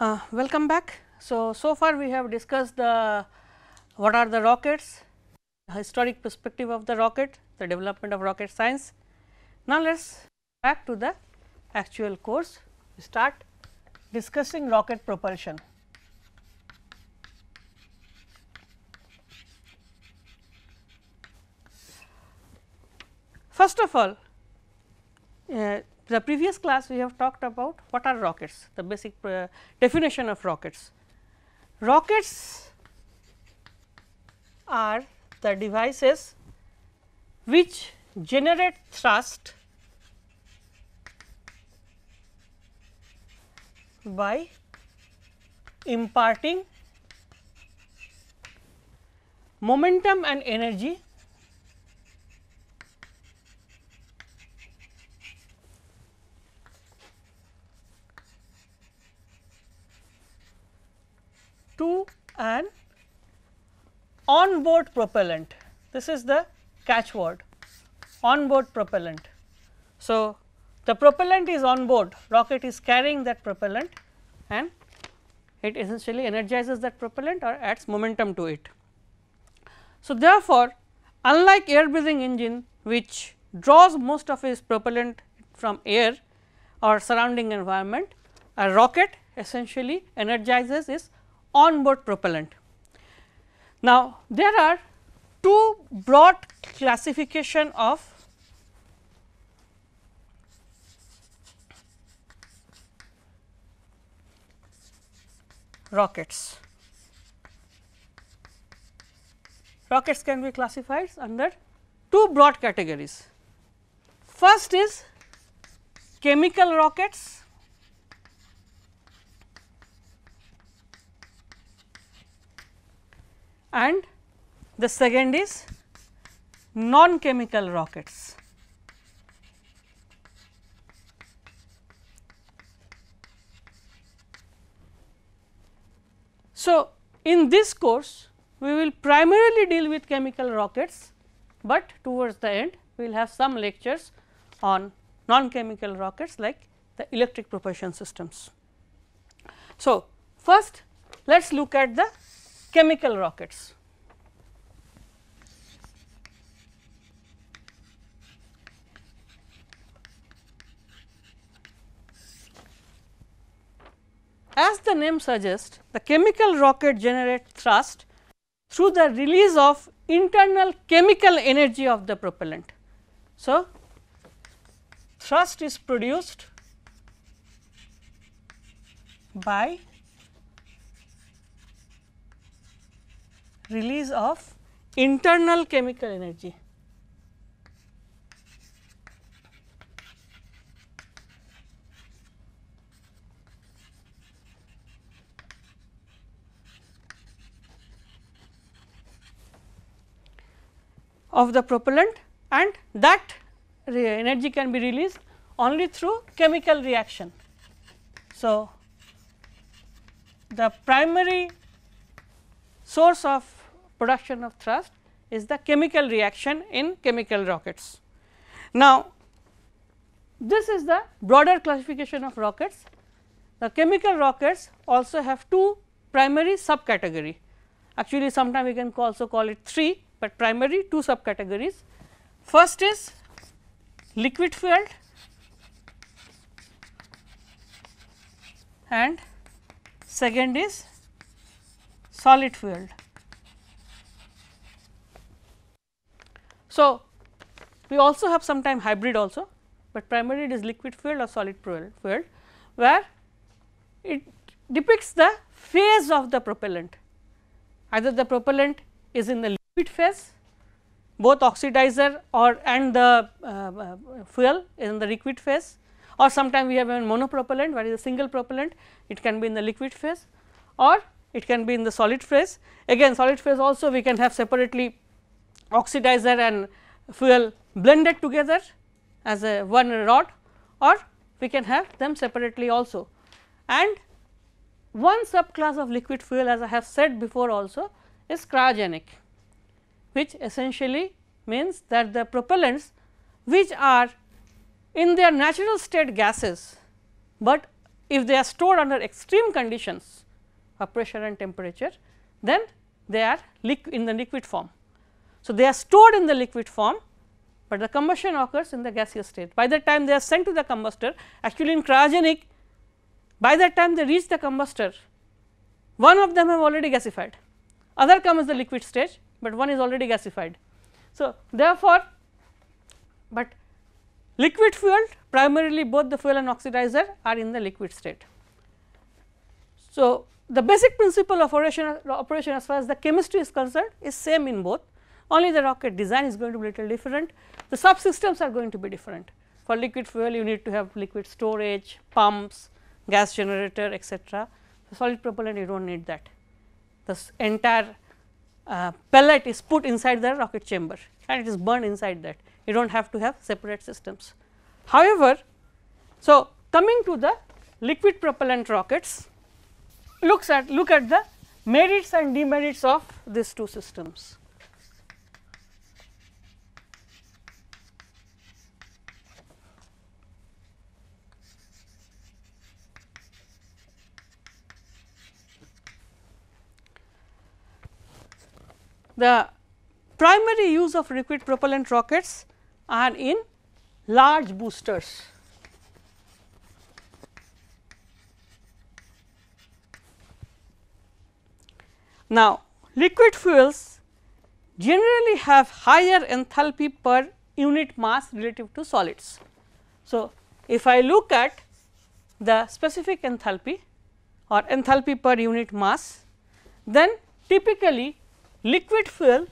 Uh, welcome back. So, so far we have discussed the what are the rockets, historic perspective of the rocket, the development of rocket science. Now, let us back to the actual course start discussing rocket propulsion. First of all, uh, the previous class we have talked about what are rockets, the basic uh, definition of rockets. Rockets are the devices which generate thrust by imparting momentum and energy to an onboard propellant. This is the catchword onboard propellant. So, the propellant is on board rocket is carrying that propellant and it essentially energizes that propellant or adds momentum to it. So, therefore, unlike air breathing engine which draws most of its propellant from air or surrounding environment, a rocket essentially energizes its onboard propellant. Now, there are two broad classification of rockets. Rockets can be classified under two broad categories. First is chemical rockets and the second is non-chemical rockets. So, in this course we will primarily deal with chemical rockets, but towards the end we will have some lectures on non-chemical rockets like the electric propulsion systems. So, first let us look at the chemical rockets. As the name suggests, the chemical rocket generates thrust through the release of internal chemical energy of the propellant. So, thrust is produced by release of internal chemical energy. of the propellant and that energy can be released only through chemical reaction. So, the primary source of production of thrust is the chemical reaction in chemical rockets. Now, this is the broader classification of rockets. The chemical rockets also have two primary subcategory. Actually, sometimes we can also call it three, but primary two subcategories. First is liquid fueled and second is solid fueled. So, we also have sometime hybrid also, but primarily it is liquid fueled or solid fueled where it depicts the phase of the propellant either the propellant is in the liquid phase both oxidizer or and the uh, uh fuel is in the liquid phase or sometimes we have a monopropellant where is a single propellant it can be in the liquid phase or it can be in the solid phase again solid phase also we can have separately oxidizer and fuel blended together as a one rod or we can have them separately also. And one subclass of liquid fuel as I have said before also is cryogenic which essentially means that the propellants which are in their natural state gases, but if they are stored under extreme conditions of pressure and temperature then they are in the liquid form. So, they are stored in the liquid form, but the combustion occurs in the gaseous state. By the time they are sent to the combustor, actually in cryogenic, by the time they reach the combustor, one of them have already gasified, other comes the liquid stage, but one is already gasified. So, therefore, but liquid fuel primarily both the fuel and oxidizer are in the liquid state. So, the basic principle of operation, operation as far as the chemistry is concerned is same in both, only the rocket design is going to be little different. The subsystems are going to be different. For liquid fuel you need to have liquid storage, pumps, gas generator etc. For solid propellant you do not need that. The entire uh, pellet is put inside the rocket chamber and it is burned inside that. You do not have to have separate systems. However, so coming to the liquid propellant rockets, looks at look at the merits and demerits of these two systems. the primary use of liquid propellant rockets are in large boosters. Now, liquid fuels generally have higher enthalpy per unit mass relative to solids. So, if I look at the specific enthalpy or enthalpy per unit mass, then typically liquid fuel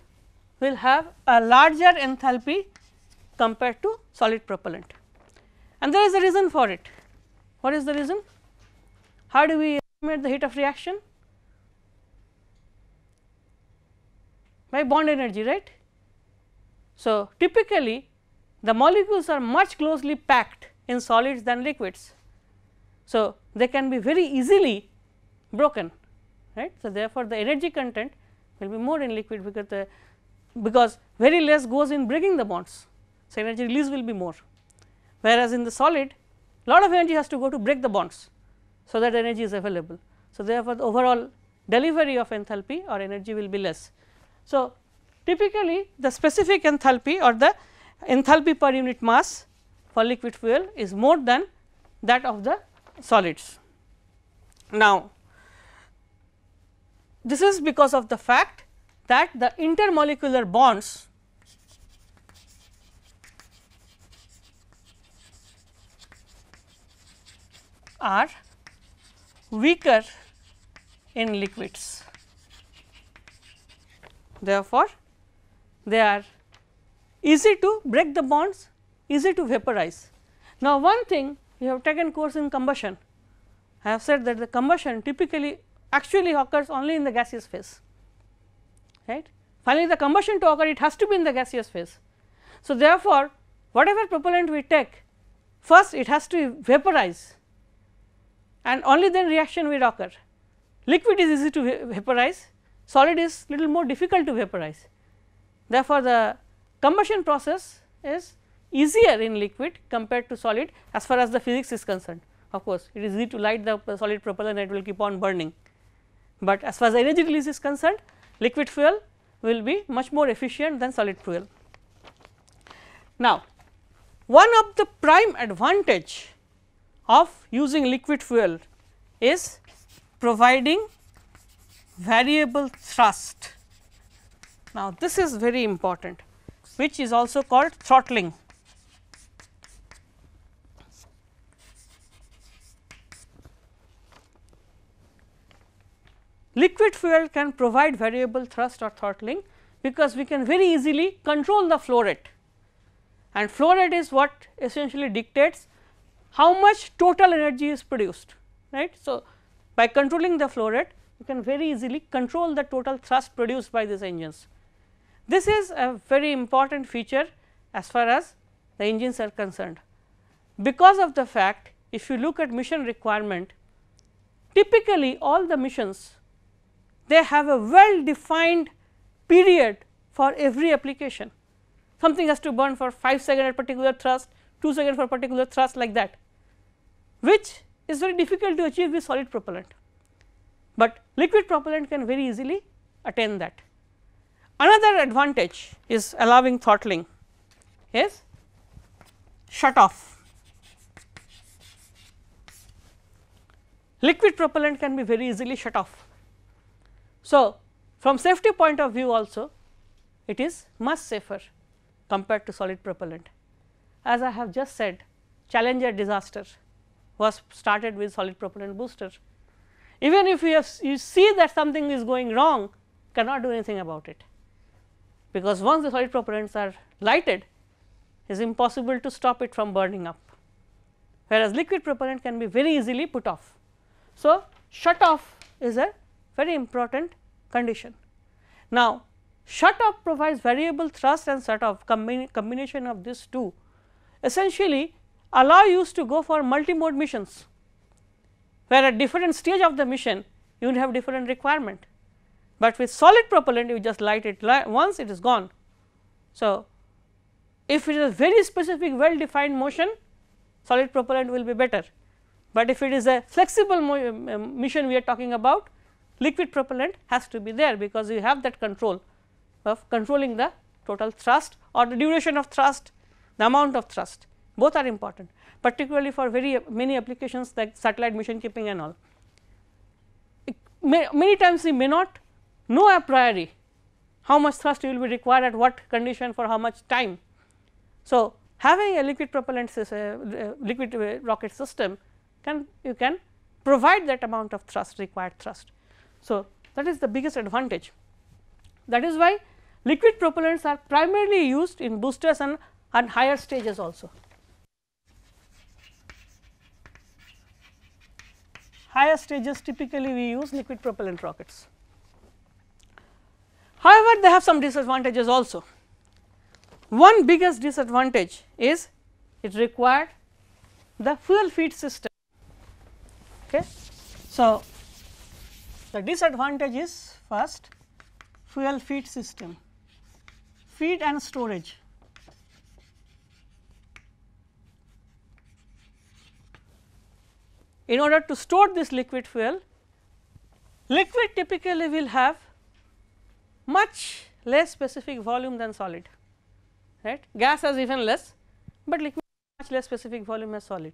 will have a larger enthalpy compared to solid propellant. And there is a reason for it. What is the reason? How do we estimate the heat of reaction? By bond energy, right? So, typically the molecules are much closely packed in solids than liquids. So, they can be very easily broken, right. So, therefore, the energy content will be more in liquid because the because very less goes in breaking the bonds. So, energy release will be more whereas, in the solid lot of energy has to go to break the bonds. So, that energy is available. So, therefore, the overall delivery of enthalpy or energy will be less. So, typically the specific enthalpy or the enthalpy per unit mass for liquid fuel is more than that of the solids. Now, this is because of the fact that the intermolecular bonds are weaker in liquids. Therefore, they are easy to break the bonds, easy to vaporize. Now, one thing we have taken course in combustion, I have said that the combustion typically actually occurs only in the gaseous phase right. Finally, the combustion to occur it has to be in the gaseous phase. So, therefore, whatever propellant we take first it has to vaporize and only then reaction will occur. Liquid is easy to vaporize, solid is little more difficult to vaporize. Therefore, the combustion process is easier in liquid compared to solid as far as the physics is concerned. Of course, it is easy to light the solid propellant and it will keep on burning. But as far as energy release is concerned liquid fuel will be much more efficient than solid fuel. Now, one of the prime advantage of using liquid fuel is providing variable thrust. Now, this is very important which is also called throttling. Liquid fuel can provide variable thrust or throttling because we can very easily control the flow rate and flow rate is what essentially dictates how much total energy is produced right. So, by controlling the flow rate you can very easily control the total thrust produced by these engines. This is a very important feature as far as the engines are concerned. Because of the fact if you look at mission requirement typically all the missions they have a well defined period for every application. Something has to burn for 5 seconds at particular thrust, 2 seconds for particular thrust like that, which is very difficult to achieve with solid propellant, but liquid propellant can very easily attain that. Another advantage is allowing throttling is shut off. Liquid propellant can be very easily shut off so, from safety point of view also it is much safer compared to solid propellant. As I have just said Challenger disaster was started with solid propellant booster. Even if you, have, you see that something is going wrong cannot do anything about it, because once the solid propellants are lighted it is impossible to stop it from burning up, whereas liquid propellant can be very easily put off. So, shut off is a very important condition. Now, shut off provides variable thrust and shut off combi combination of these two essentially allow you to go for multi-mode missions where at different stage of the mission you will have different requirement, but with solid propellant you just light it li once it is gone. So, if it is a very specific well defined motion solid propellant will be better, but if it is a flexible um, um, mission we are talking about liquid propellant has to be there because you have that control of controlling the total thrust or the duration of thrust, the amount of thrust both are important particularly for very many applications like satellite mission keeping and all. May, many times we may not know a priori how much thrust you will be required at what condition for how much time. So, having a liquid propellant system, uh, uh, liquid uh, rocket system can you can provide that amount of thrust required thrust so, that is the biggest advantage. That is why liquid propellants are primarily used in boosters and higher stages also. Higher stages typically we use liquid propellant rockets. However, they have some disadvantages also. One biggest disadvantage is it required the fuel feed system. Okay. So, the disadvantage is first fuel feed system, feed and storage. In order to store this liquid fuel, liquid typically will have much less specific volume than solid, right. Gas has even less, but liquid much less specific volume as solid.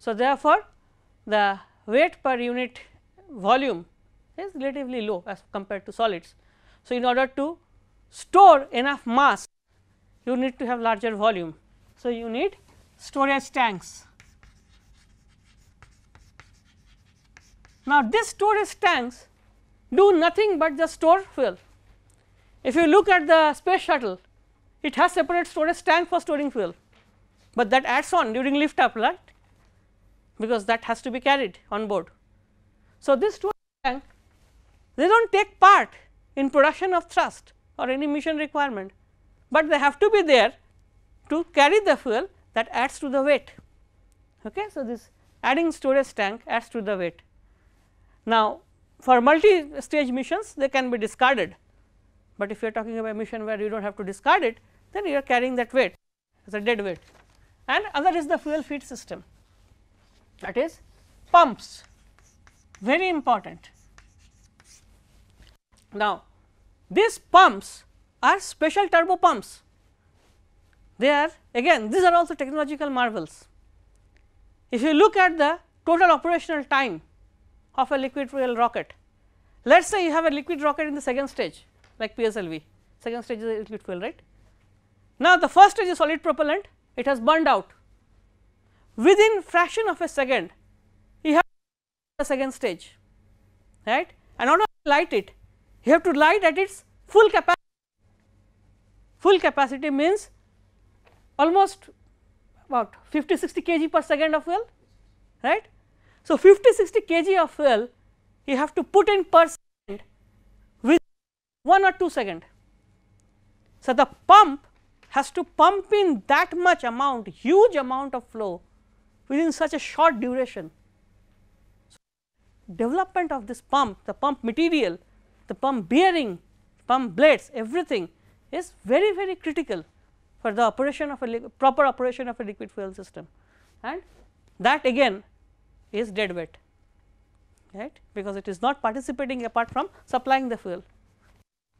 So, therefore, the weight per unit volume is relatively low as compared to solids. So, in order to store enough mass, you need to have larger volume. So, you need storage tanks. Now, these storage tanks do nothing but just store fuel. If you look at the space shuttle, it has separate storage tank for storing fuel, but that adds on during lift up right because that has to be carried on board. So, this storage tank they do not take part in production of thrust or any mission requirement, but they have to be there to carry the fuel that adds to the weight. Okay? So, this adding storage tank adds to the weight. Now, for multi stage missions they can be discarded, but if you are talking about a mission where you do not have to discard it then you are carrying that weight as a dead weight and other is the fuel feed system that is pumps very important now, these pumps are special turbo pumps. They are again these are also technological marvels. If you look at the total operational time of a liquid fuel rocket, let us say you have a liquid rocket in the second stage like PSLV, second stage is a liquid fuel right. Now, the first stage is solid propellant, it has burned out. Within fraction of a second, you have the second stage right and not only light it, you have to light at its full capacity. Full capacity means almost about 50 60 kg per second of fuel, right. So, 50 60 kg of fuel you have to put in per second with 1 or 2 second. So, the pump has to pump in that much amount huge amount of flow within such a short duration. So, development of this pump the pump material the pump bearing, pump blades everything is very very critical for the operation of a proper operation of a liquid fuel system and that again is dead weight right because it is not participating apart from supplying the fuel.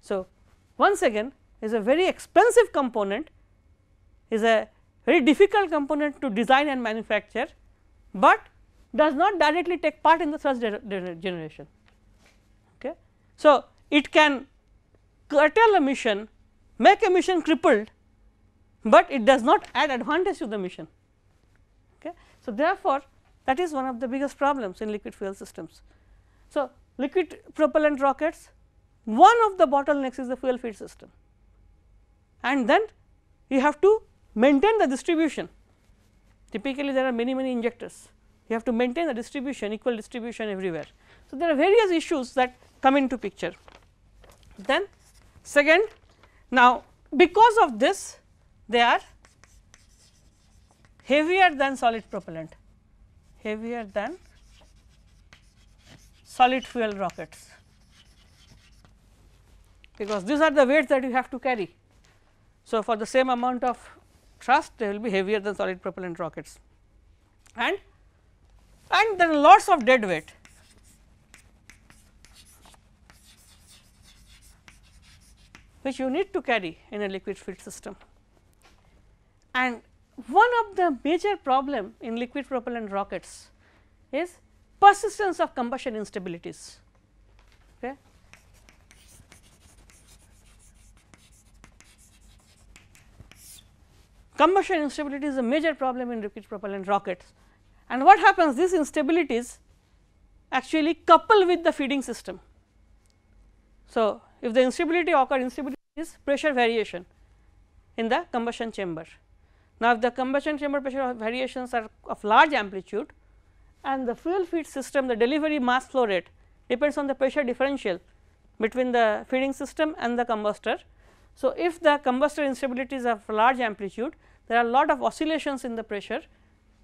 So, once again is a very expensive component is a very difficult component to design and manufacture, but does not directly take part in the thrust generation. So, it can curtail a mission, make a mission crippled, but it does not add advantage to the mission. Okay. So, therefore, that is one of the biggest problems in liquid fuel systems. So, liquid propellant rockets, one of the bottlenecks is the fuel feed system and then you have to maintain the distribution. Typically, there are many many injectors, you have to maintain the distribution equal distribution everywhere. So, there are various issues that come into picture. Then second now because of this they are heavier than solid propellant, heavier than solid fuel rockets because these are the weights that you have to carry. So, for the same amount of thrust they will be heavier than solid propellant rockets and and then lots of dead weight which you need to carry in a liquid fluid system. And one of the major problem in liquid propellant rockets is persistence of combustion instabilities. Okay. Combustion instability is a major problem in liquid propellant rockets and what happens these instabilities actually couple with the feeding system. So, if the instability occurs, instability is pressure variation in the combustion chamber. Now, if the combustion chamber pressure variations are of large amplitude and the fuel feed system the delivery mass flow rate depends on the pressure differential between the feeding system and the combustor. So, if the combustor instability is of large amplitude there are lot of oscillations in the pressure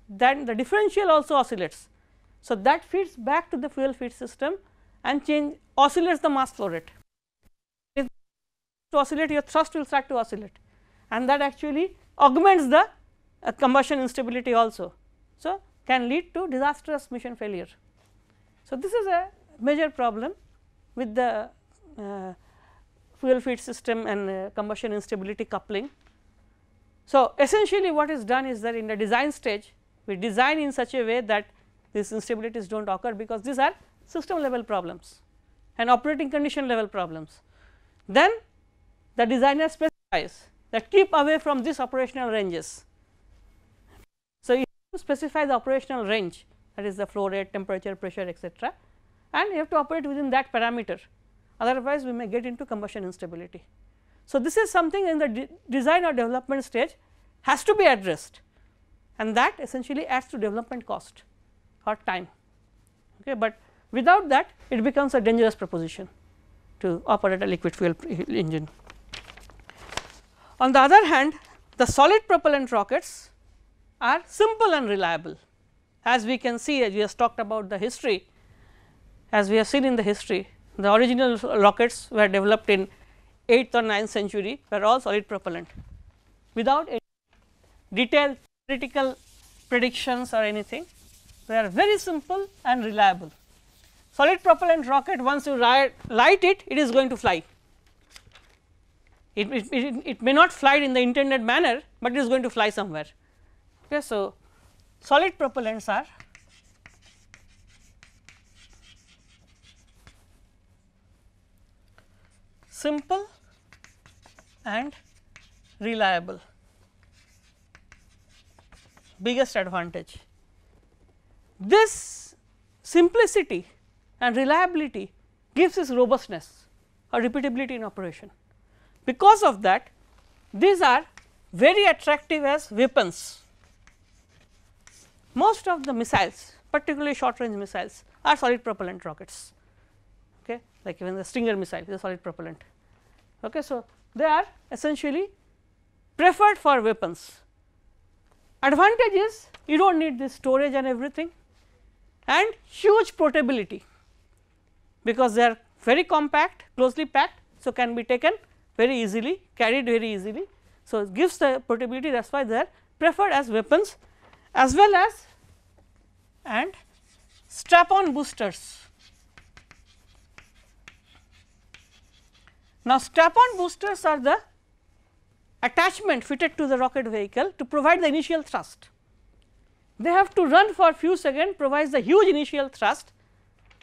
then the differential also oscillates. So, that feeds back to the fuel feed system and change oscillates the mass flow rate to oscillate your thrust will start to oscillate and that actually augments the uh, combustion instability also. So, can lead to disastrous mission failure. So, this is a major problem with the uh, fuel feed system and uh, combustion instability coupling. So, essentially what is done is that in the design stage we design in such a way that these instabilities do not occur because these are system level problems and operating condition level problems. Then the designer specifies that keep away from these operational ranges. So, you specify the operational range that is the flow rate, temperature, pressure etc., and you have to operate within that parameter otherwise we may get into combustion instability. So, this is something in the de design or development stage has to be addressed and that essentially adds to development cost or time, okay. but without that it becomes a dangerous proposition to operate a liquid fuel engine. On the other hand, the solid propellant rockets are simple and reliable. As we can see, as we have talked about the history, as we have seen in the history, the original rockets were developed in 8th or 9th century were all solid propellant without any detailed critical predictions or anything. They are very simple and reliable. Solid propellant rocket once you light it, it is going to fly. It, it, it, it may not fly in the intended manner, but it is going to fly somewhere. Okay, so, solid propellants are simple and reliable biggest advantage. This simplicity and reliability gives us robustness or repeatability in operation. Because of that, these are very attractive as weapons. Most of the missiles, particularly short range missiles are solid propellant rockets, okay, like even the Stinger missile is a solid propellant. Okay, so, they are essentially preferred for weapons. Advantage is you do not need this storage and everything and huge portability because they are very compact, closely packed. So, can be taken very easily carried very easily. So, it gives the portability that is why they are preferred as weapons as well as and strap on boosters. Now, strap on boosters are the attachment fitted to the rocket vehicle to provide the initial thrust. They have to run for few seconds provides the huge initial thrust.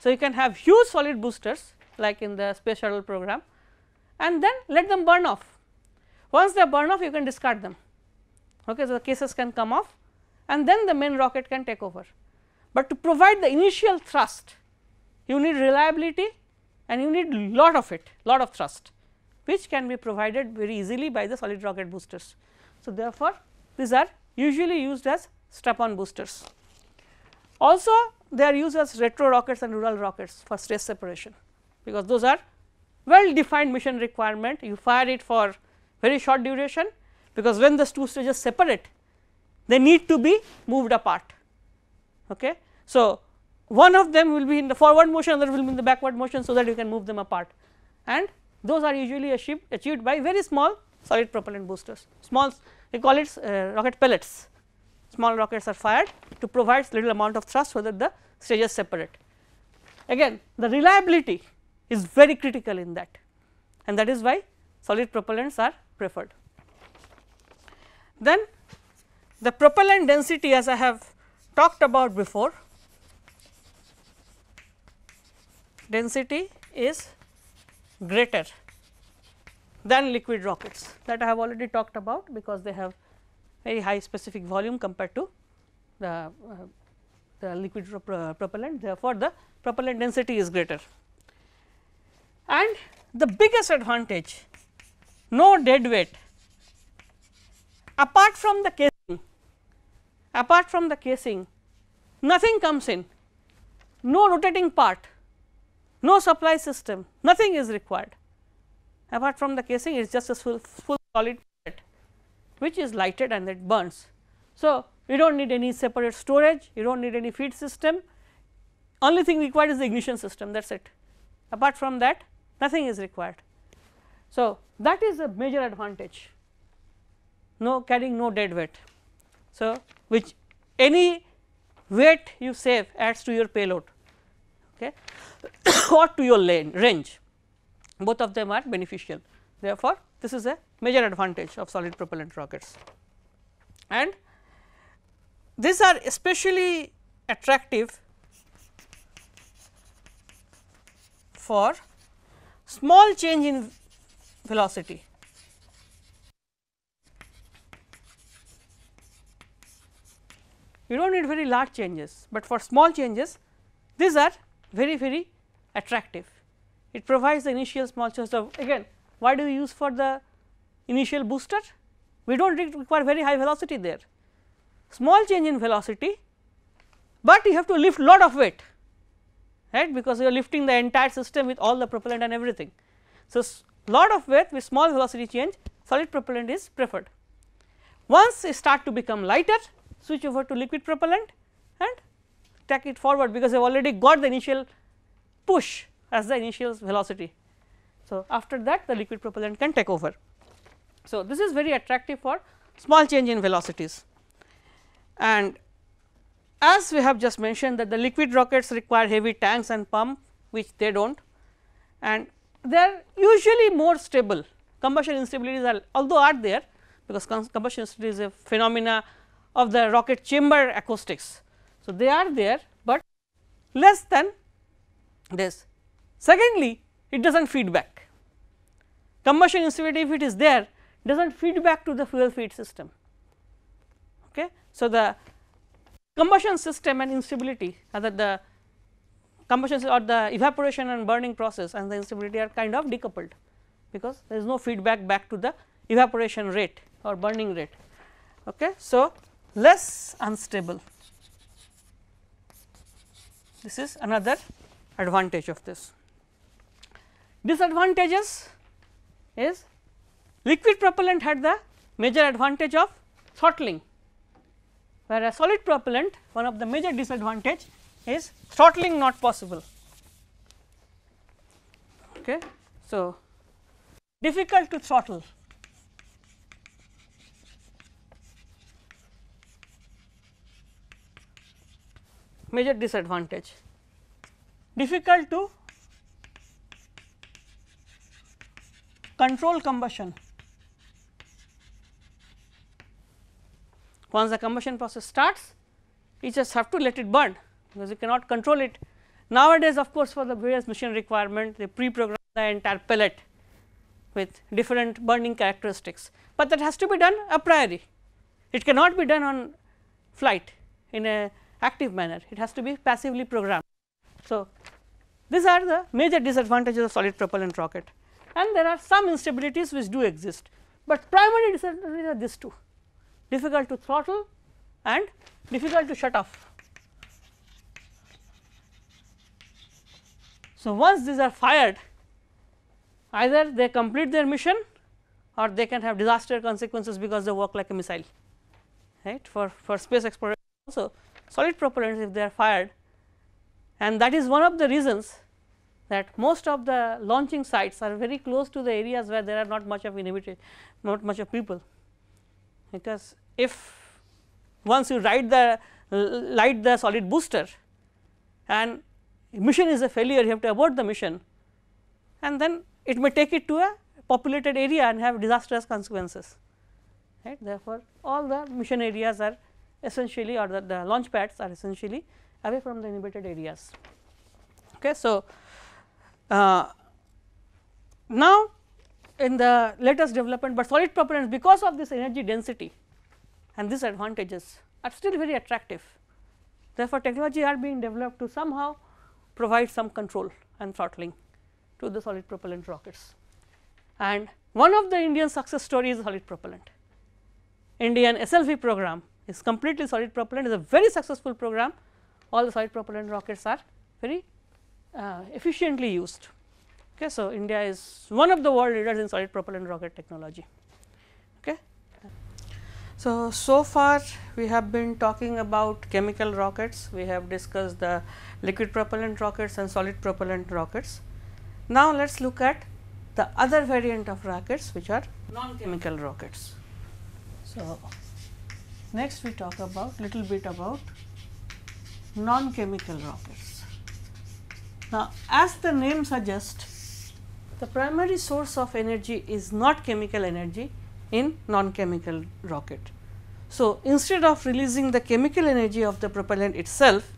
So, you can have huge solid boosters like in the space shuttle program and then let them burn off. Once they burn off you can discard them, okay. So, the cases can come off and then the main rocket can take over. But to provide the initial thrust you need reliability and you need lot of it, lot of thrust which can be provided very easily by the solid rocket boosters. So, therefore, these are usually used as strap on boosters. Also they are used as retro rockets and rural rockets for stress separation because those are well defined mission requirement you fire it for very short duration because when these two stages separate they need to be moved apart. Okay. So, one of them will be in the forward motion other will be in the backward motion so that you can move them apart and those are usually achieved, achieved by very small solid propellant boosters small we call it uh, rocket pellets small rockets are fired to provide little amount of thrust so that the stages separate. Again the reliability is very critical in that and that is why solid propellants are preferred. Then the propellant density as I have talked about before density is greater than liquid rockets that I have already talked about because they have very high specific volume compared to the, uh, the liquid pro propellant therefore, the propellant density is greater and the biggest advantage no dead weight apart from the casing apart from the casing nothing comes in no rotating part no supply system nothing is required apart from the casing it is just a full, full solid pellet which is lighted and it burns. So, you do not need any separate storage you do not need any feed system only thing required is the ignition system that is it apart from that nothing is required. So, that is a major advantage no carrying no dead weight. So, which any weight you save adds to your payload okay, or to your lane range both of them are beneficial. Therefore, this is a major advantage of solid propellant rockets and these are especially attractive for small change in velocity. You do not need very large changes, but for small changes these are very very attractive. It provides the initial small change of again why do we use for the initial booster? We do not require very high velocity there. Small change in velocity, but you have to lift lot of weight right because you are lifting the entire system with all the propellant and everything. So, lot of weight with small velocity change solid propellant is preferred. Once it start to become lighter switch over to liquid propellant and tack it forward because you have already got the initial push as the initial velocity. So, after that the liquid propellant can take over. So, this is very attractive for small change in velocities and as we have just mentioned that the liquid rockets require heavy tanks and pump which they do not and they are usually more stable combustion instabilities are although are there because combustion instability is a phenomena of the rocket chamber acoustics. So, they are there, but less than this. Secondly, it does not feed back. Combustion instability if it is there does not feed back to the fuel feed system. Okay. So, the Combustion system and instability rather uh, the combustion or the evaporation and burning process and the instability are kind of decoupled because there is no feedback back to the evaporation rate or burning rate. Okay. So, less unstable this is another advantage of this. Disadvantages is liquid propellant had the major advantage of throttling whereas solid propellant one of the major disadvantage is throttling not possible. Okay. So, difficult to throttle. major disadvantage difficult to control combustion Once the combustion process starts, you just have to let it burn because you cannot control it. Nowadays of course, for the various machine requirement they pre-program the entire pellet with different burning characteristics, but that has to be done a priori. It cannot be done on flight in a active manner, it has to be passively programmed. So, these are the major disadvantages of solid propellant rocket and there are some instabilities which do exist, but primary disadvantages are these two difficult to throttle and difficult to shut off. So, once these are fired either they complete their mission or they can have disaster consequences because they work like a missile right for, for space exploration also solid propellants if they are fired and that is one of the reasons that most of the launching sites are very close to the areas where there are not much of inhibited not much of people because if once you write the light the solid booster and mission is a failure you have to abort the mission and then it may take it to a populated area and have disastrous consequences right. Therefore, all the mission areas are essentially or the, the launch pads are essentially away from the inhibited areas. Okay. So, uh, now in the latest development, but solid propellants because of this energy density and these advantages are still very attractive. Therefore, technology are being developed to somehow provide some control and throttling to the solid propellant rockets. And one of the Indian success stories is solid propellant. Indian SLV program is completely solid propellant is a very successful program. All the solid propellant rockets are very uh, efficiently used. Okay, so, India is one of the world leaders in solid propellant rocket technology. Okay. So, so far we have been talking about chemical rockets, we have discussed the liquid propellant rockets and solid propellant rockets. Now, let us look at the other variant of rockets which are non-chemical rockets. So, next we talk about little bit about non-chemical rockets. Now, as the name suggests, the primary source of energy is not chemical energy in non-chemical rocket. So, instead of releasing the chemical energy of the propellant itself,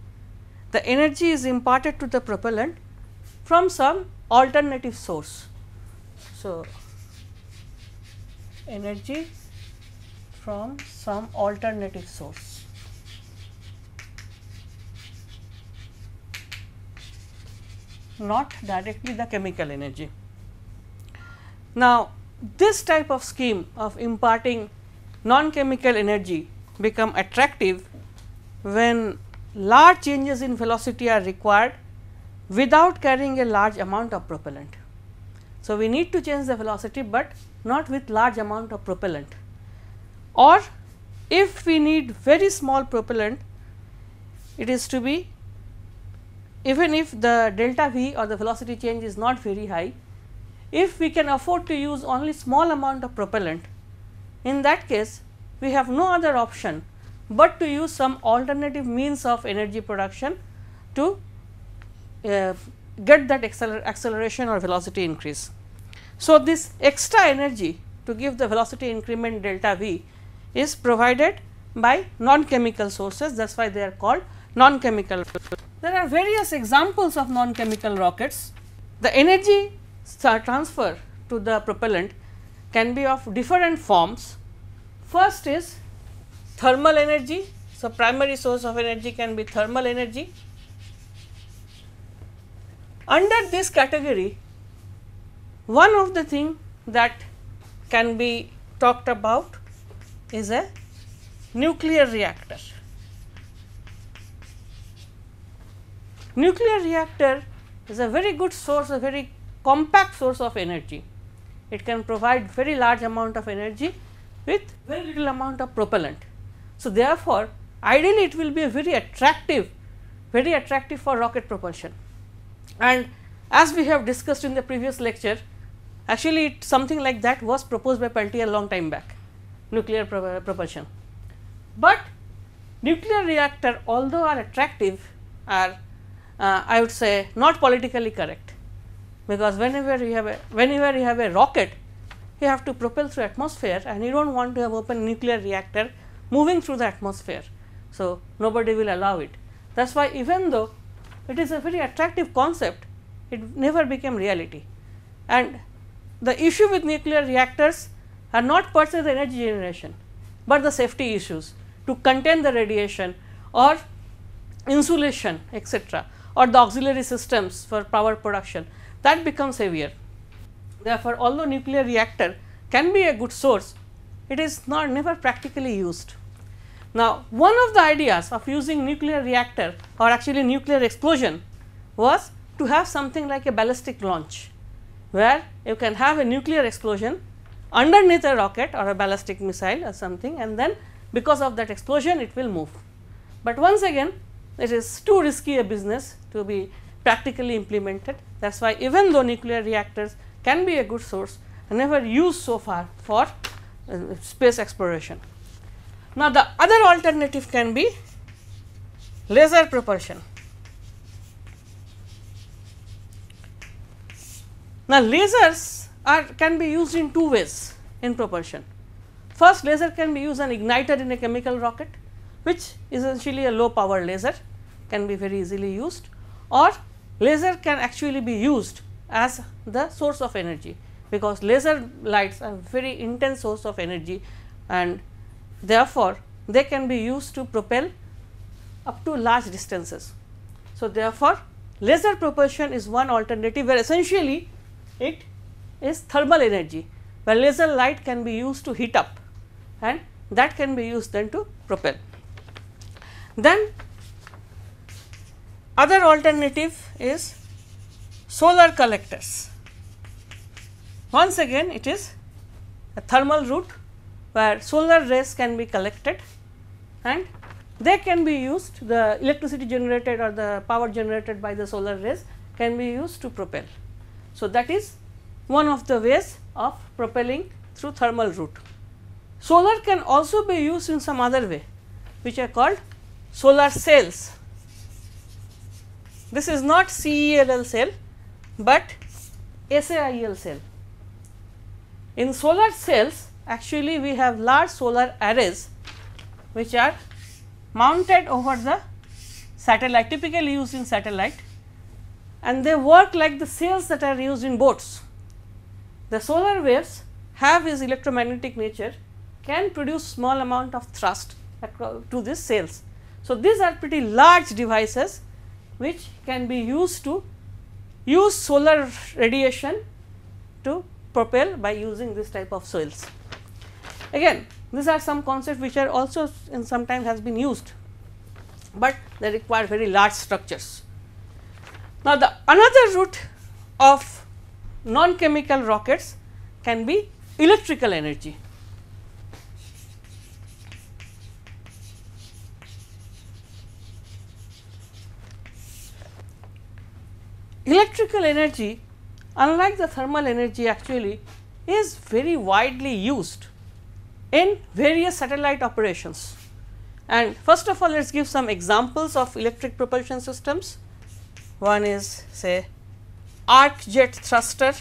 the energy is imparted to the propellant from some alternative source. So, energy from some alternative source. not directly the chemical energy. Now, this type of scheme of imparting non-chemical energy become attractive when large changes in velocity are required without carrying a large amount of propellant. So, we need to change the velocity, but not with large amount of propellant or if we need very small propellant it is to be even if the delta v or the velocity change is not very high if we can afford to use only small amount of propellant, in that case we have no other option but to use some alternative means of energy production to uh, get that acceler acceleration or velocity increase. So, this extra energy to give the velocity increment delta v is provided by non-chemical sources that is why they are called non-chemical. There are various examples of non-chemical rockets. The energy transfer to the propellant can be of different forms. First is thermal energy. So, primary source of energy can be thermal energy. Under this category, one of the thing that can be talked about is a nuclear reactor. Nuclear reactor is a very good source, a very compact source of energy. It can provide very large amount of energy with very little amount of propellant. So, therefore, ideally it will be very attractive, very attractive for rocket propulsion. And as we have discussed in the previous lecture, actually it, something like that was proposed by Peltier a long time back, nuclear pro uh, propulsion. But nuclear reactor although are attractive are uh, I would say not politically correct because whenever you have a whenever you have a rocket you have to propel through atmosphere and you do not want to have open nuclear reactor moving through the atmosphere. So, nobody will allow it. That is why even though it is a very attractive concept, it never became reality. And the issue with nuclear reactors are not per se the energy generation, but the safety issues to contain the radiation or insulation etc., or the auxiliary systems for power production that becomes heavier. Therefore, although nuclear reactor can be a good source, it is not never practically used. Now, one of the ideas of using nuclear reactor or actually nuclear explosion was to have something like a ballistic launch, where you can have a nuclear explosion underneath a rocket or a ballistic missile or something and then because of that explosion it will move. But once again it is too risky a business to be practically implemented that is why even though nuclear reactors can be a good source, never used so far for uh, space exploration. Now, the other alternative can be laser propulsion. Now, lasers are can be used in two ways in propulsion. First laser can be used and ignited in a chemical rocket which is essentially a low power laser can be very easily used or Laser can actually be used as the source of energy because laser lights are very intense source of energy and therefore, they can be used to propel up to large distances. So, therefore, laser propulsion is one alternative where essentially it is thermal energy where laser light can be used to heat up and that can be used then to propel. Then other alternative is solar collectors. Once again it is a thermal route where solar rays can be collected and they can be used the electricity generated or the power generated by the solar rays can be used to propel. So, that is one of the ways of propelling through thermal route. Solar can also be used in some other way which are called solar cells. This is not CELL cell, but SAIL cell. In solar cells actually we have large solar arrays which are mounted over the satellite typically used in satellite and they work like the sails that are used in boats. The solar waves have this electromagnetic nature can produce small amount of thrust to these sails. So, these are pretty large devices which can be used to use solar radiation to propel by using this type of soils. Again these are some concepts which are also in sometimes has been used, but they require very large structures. Now, the another route of non-chemical rockets can be electrical energy. Electrical energy unlike the thermal energy actually is very widely used in various satellite operations. And first of all, let us give some examples of electric propulsion systems. One is say arc jet thruster,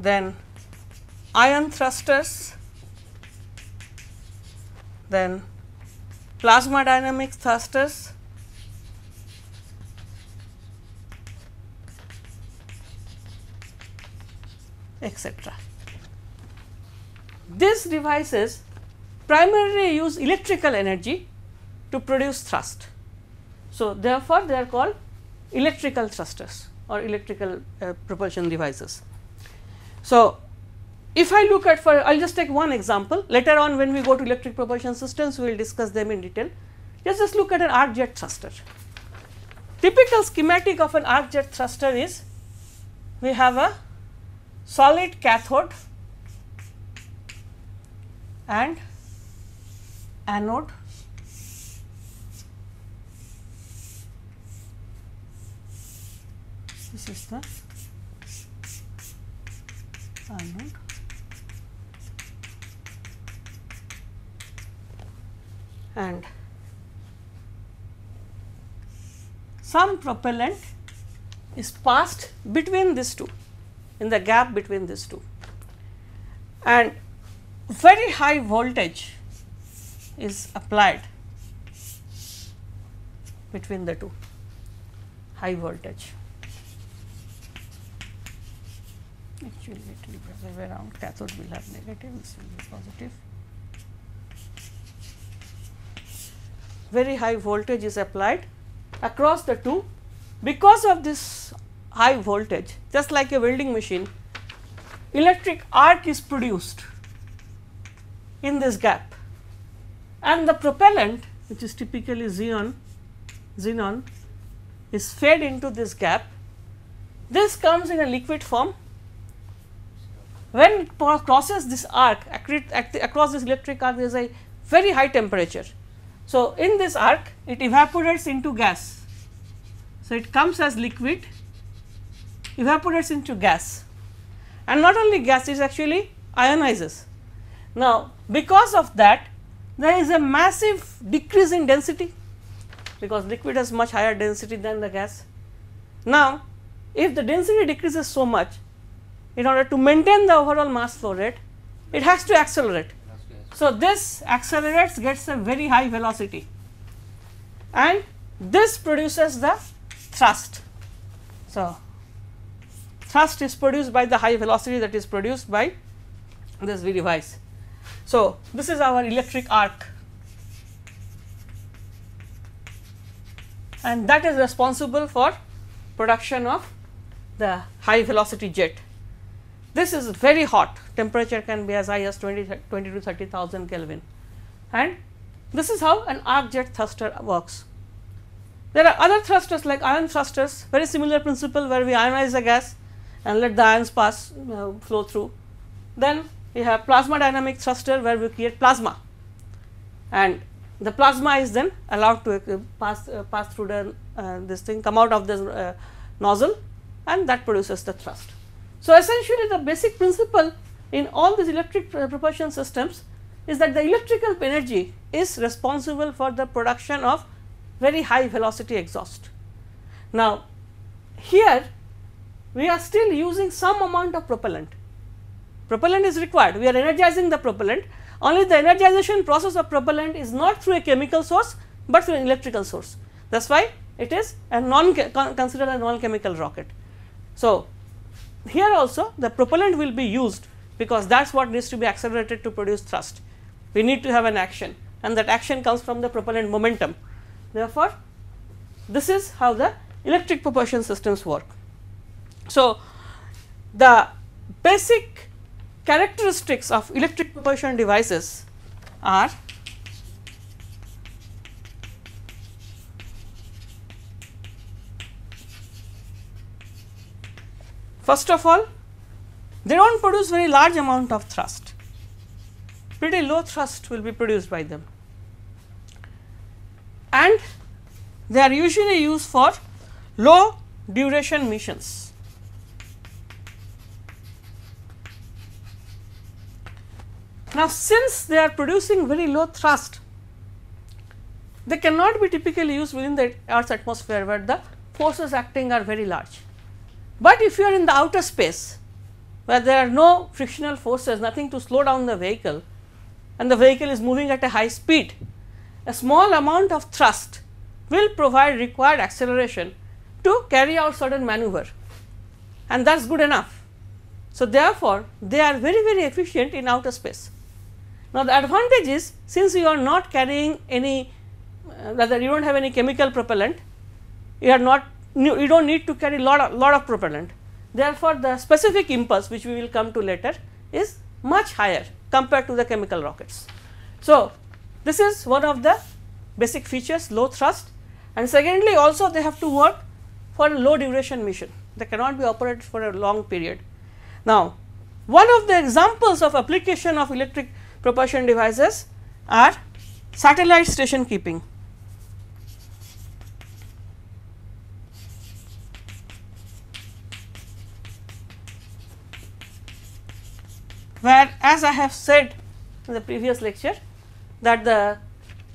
then ion thrusters, then plasma dynamic thrusters, etc. These devices primarily use electrical energy to produce thrust. So, therefore, they are called electrical thrusters or electrical uh, propulsion devices. So, if I look at for I will just take one example later on when we go to electric propulsion systems we will discuss them in detail. Let's just look at an arc jet thruster. Typical schematic of an arc jet thruster is we have a solid cathode and anode this is the anode and some propellant is passed between these two in the gap between these two. And very high voltage is applied between the two high voltage. Actually, it will be other way around cathode will have negative, this will be positive. Very high voltage is applied across the two because of this high voltage just like a welding machine electric arc is produced in this gap and the propellant which is typically xenon xenon is fed into this gap this comes in a liquid form when it crosses this arc across this electric arc there is a very high temperature. So, in this arc it evaporates into gas. So, it comes as liquid evaporates into gas and not only gas is actually ionizes. Now, because of that there is a massive decrease in density because liquid has much higher density than the gas. Now, if the density decreases so much in order to maintain the overall mass flow rate it has to accelerate. So, this accelerates gets a very high velocity and this produces the thrust. So, thrust is produced by the high velocity that is produced by this V device. So, this is our electric arc and that is responsible for production of the high velocity jet. This is very hot temperature can be as high as 20, 20 to 30,000 Kelvin and this is how an arc jet thruster works. There are other thrusters like ion thrusters very similar principle where we ionize the gas and let the ions pass uh, flow through. Then we have plasma dynamic thruster where we create plasma and the plasma is then allowed to uh, pass uh, pass through the uh, this thing come out of this uh, nozzle and that produces the thrust. So, essentially the basic principle in all these electric propulsion systems is that the electrical energy is responsible for the production of very high velocity exhaust. Now, here we are still using some amount of propellant. Propellant is required, we are energizing the propellant, only the energization process of propellant is not through a chemical source, but through an electrical source. That is why it is a non considered a non chemical rocket. So, here also the propellant will be used because that is what needs to be accelerated to produce thrust. We need to have an action and that action comes from the propellant momentum. Therefore, this is how the electric propulsion systems work. So, the basic characteristics of electric propulsion devices are First of all, they do not produce very large amount of thrust, pretty low thrust will be produced by them and they are usually used for low duration missions. Now, since they are producing very low thrust, they cannot be typically used within the earth's atmosphere where the forces acting are very large. But if you are in the outer space where there are no frictional forces, nothing to slow down the vehicle and the vehicle is moving at a high speed, a small amount of thrust will provide required acceleration to carry out certain maneuver and that is good enough. So, therefore, they are very very efficient in outer space. Now, the advantage is since you are not carrying any uh, rather you do not have any chemical propellant, you are not you do not need to carry lot of, lot of propellant. Therefore, the specific impulse which we will come to later is much higher compared to the chemical rockets. So, this is one of the basic features low thrust and secondly also they have to work for a low duration mission they cannot be operated for a long period. Now, one of the examples of application of electric propulsion devices are satellite station keeping. Where as I have said in the previous lecture that the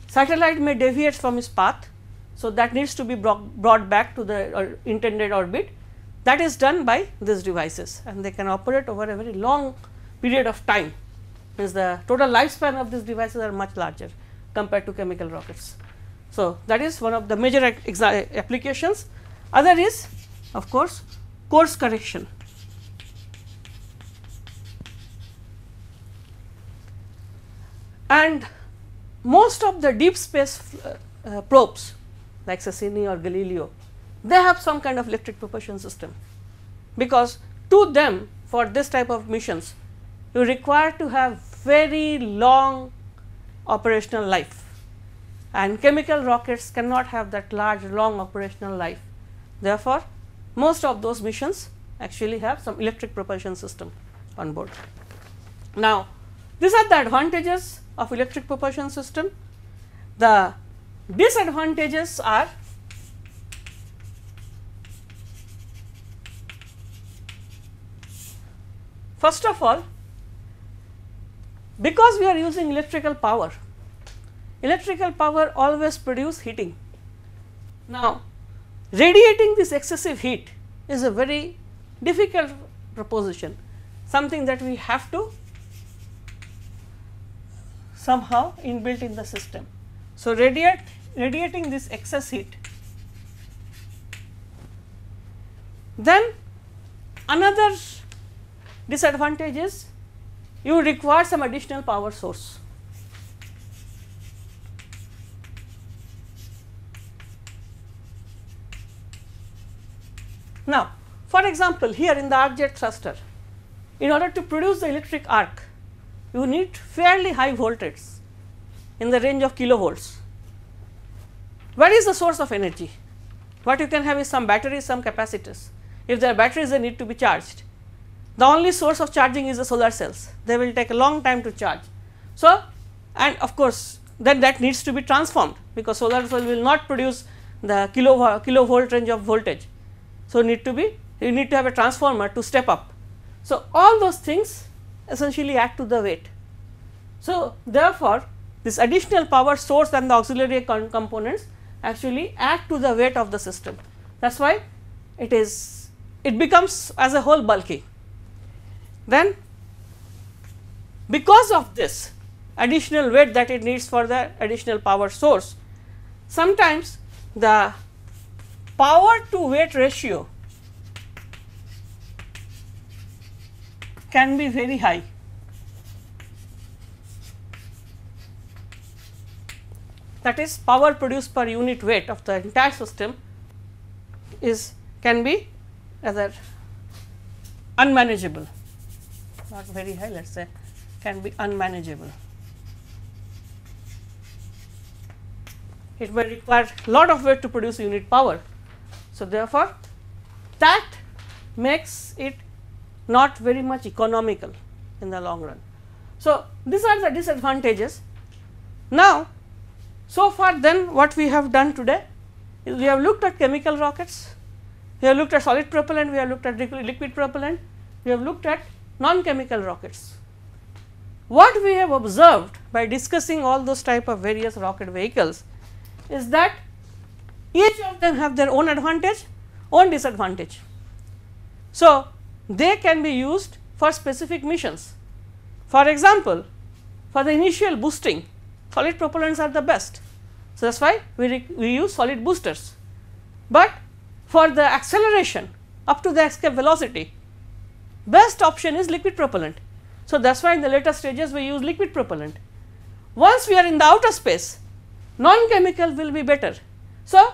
satellite may deviate from its path. So, that needs to be brought back to the or intended orbit that is done by these devices and they can operate over a very long period of time means the total lifespan of these devices are much larger compared to chemical rockets. So, that is one of the major applications. Other is of course, course correction. And most of the deep space uh, uh, probes like Cassini or Galileo, they have some kind of electric propulsion system because to them for this type of missions you require to have very long operational life and chemical rockets cannot have that large long operational life. Therefore, most of those missions actually have some electric propulsion system on board. Now, these are the advantages of electric propulsion system. The disadvantages are first of all because we are using electrical power, electrical power always produce heating. Now, radiating this excessive heat is a very difficult proposition, something that we have to somehow inbuilt in the system. So, radiate, radiating this excess heat. Then another disadvantage is you require some additional power source. Now, for example, here in the arc jet thruster, in order to produce the electric arc, you need fairly high voltages in the range of kilovolts. Where is the source of energy? What you can have is some batteries, some capacitors. If there are batteries, they need to be charged the only source of charging is the solar cells they will take a long time to charge. So, and of course, then that needs to be transformed because solar cell will not produce the kilo, kilo range of voltage. So, need to be you need to have a transformer to step up. So, all those things essentially add to the weight. So, therefore, this additional power source and the auxiliary components actually add to the weight of the system. That is why it is it becomes as a whole bulky. Then because of this additional weight that it needs for the additional power source, sometimes the power to weight ratio can be very high. That is power produced per unit weight of the entire system is can be rather unmanageable not very high let us say can be unmanageable. It will require lot of weight to produce unit power. So, therefore, that makes it not very much economical in the long run. So, these are the disadvantages. Now, so far then what we have done today is we have looked at chemical rockets, we have looked at solid propellant, we have looked at liquid propellant, we have looked at non-chemical rockets. What we have observed by discussing all those type of various rocket vehicles is that each of them have their own advantage, own disadvantage. So, they can be used for specific missions. For example, for the initial boosting, solid propellants are the best. So, that is why we, we use solid boosters. But for the acceleration up to the escape velocity, Best option is liquid propellant. So, that is why in the later stages we use liquid propellant. Once we are in the outer space, non-chemical will be better. So,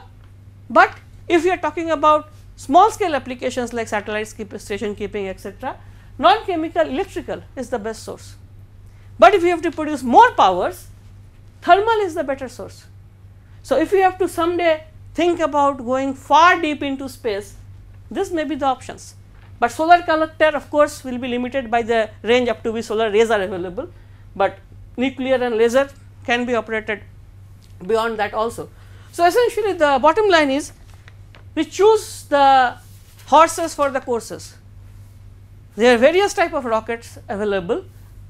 but if you are talking about small scale applications like satellite keep, station keeping etc., non-chemical electrical is the best source. But if you have to produce more powers, thermal is the better source. So, if you have to someday think about going far deep into space, this may be the options. But solar collector of course will be limited by the range up to which solar rays are available, but nuclear and laser can be operated beyond that also. So, essentially the bottom line is we choose the horses for the courses. There are various type of rockets available.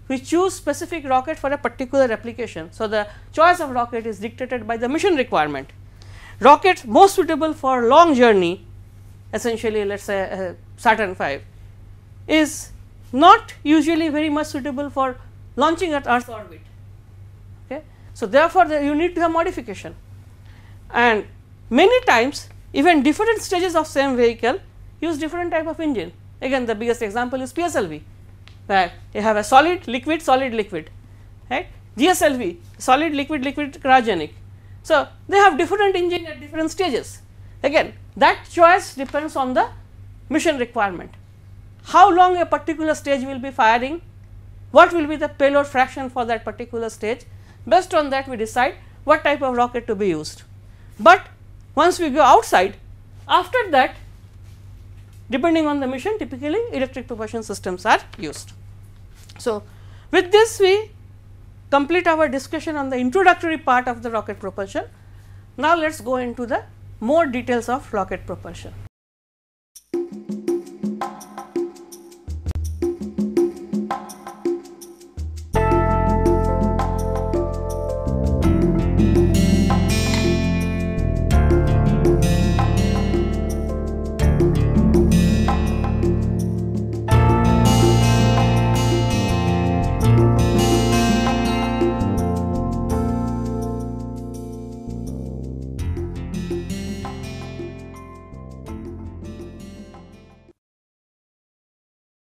We choose specific rocket for a particular application. So, the choice of rocket is dictated by the mission requirement. Rockets most suitable for long journey essentially let us say uh, Saturn V is not usually very much suitable for launching at Earth orbit. Okay. So, therefore, the, you need to have modification and many times even different stages of same vehicle use different type of engine. Again the biggest example is PSLV where you have a solid liquid solid liquid right GSLV solid liquid liquid cryogenic. So, they have different engine at different stages again that choice depends on the mission requirement. How long a particular stage will be firing, what will be the payload fraction for that particular stage. Based on that we decide what type of rocket to be used. But once we go outside, after that depending on the mission typically electric propulsion systems are used. So, with this we complete our discussion on the introductory part of the rocket propulsion. Now, let us go into the more details of rocket propulsion.